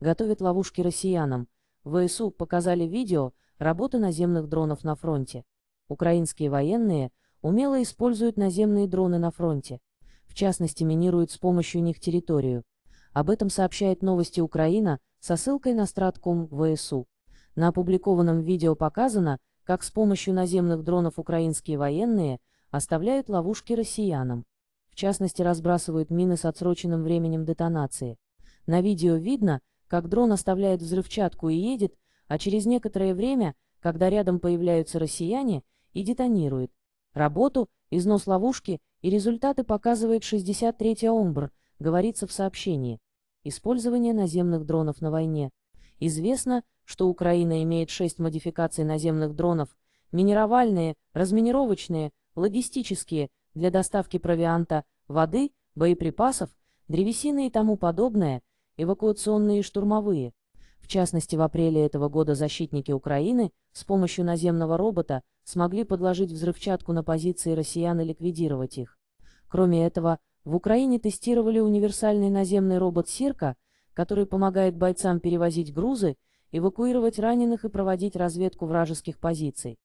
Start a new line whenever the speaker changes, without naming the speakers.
готовят ловушки россиянам. ВСУ показали видео работы наземных дронов на фронте. Украинские военные умело используют наземные дроны на фронте. В частности, минируют с помощью них территорию. Об этом сообщает новости Украина со ссылкой на стратком ВСУ. На опубликованном видео показано, как с помощью наземных дронов украинские военные оставляют ловушки россиянам. В частности, разбрасывают мины с отсроченным временем детонации. На видео видно, как дрон оставляет взрывчатку и едет, а через некоторое время, когда рядом появляются россияне, и детонирует. Работу, износ ловушки и результаты показывает 63-й Омбр, говорится в сообщении. Использование наземных дронов на войне. Известно, что Украина имеет 6 модификаций наземных дронов, минеровальные, разминировочные, логистические, для доставки провианта, воды, боеприпасов, древесины и тому подобное – эвакуационные и штурмовые. В частности, в апреле этого года защитники Украины с помощью наземного робота смогли подложить взрывчатку на позиции россиян и ликвидировать их. Кроме этого, в Украине тестировали универсальный наземный робот «Сирка», который помогает бойцам перевозить грузы, эвакуировать раненых и проводить разведку вражеских позиций.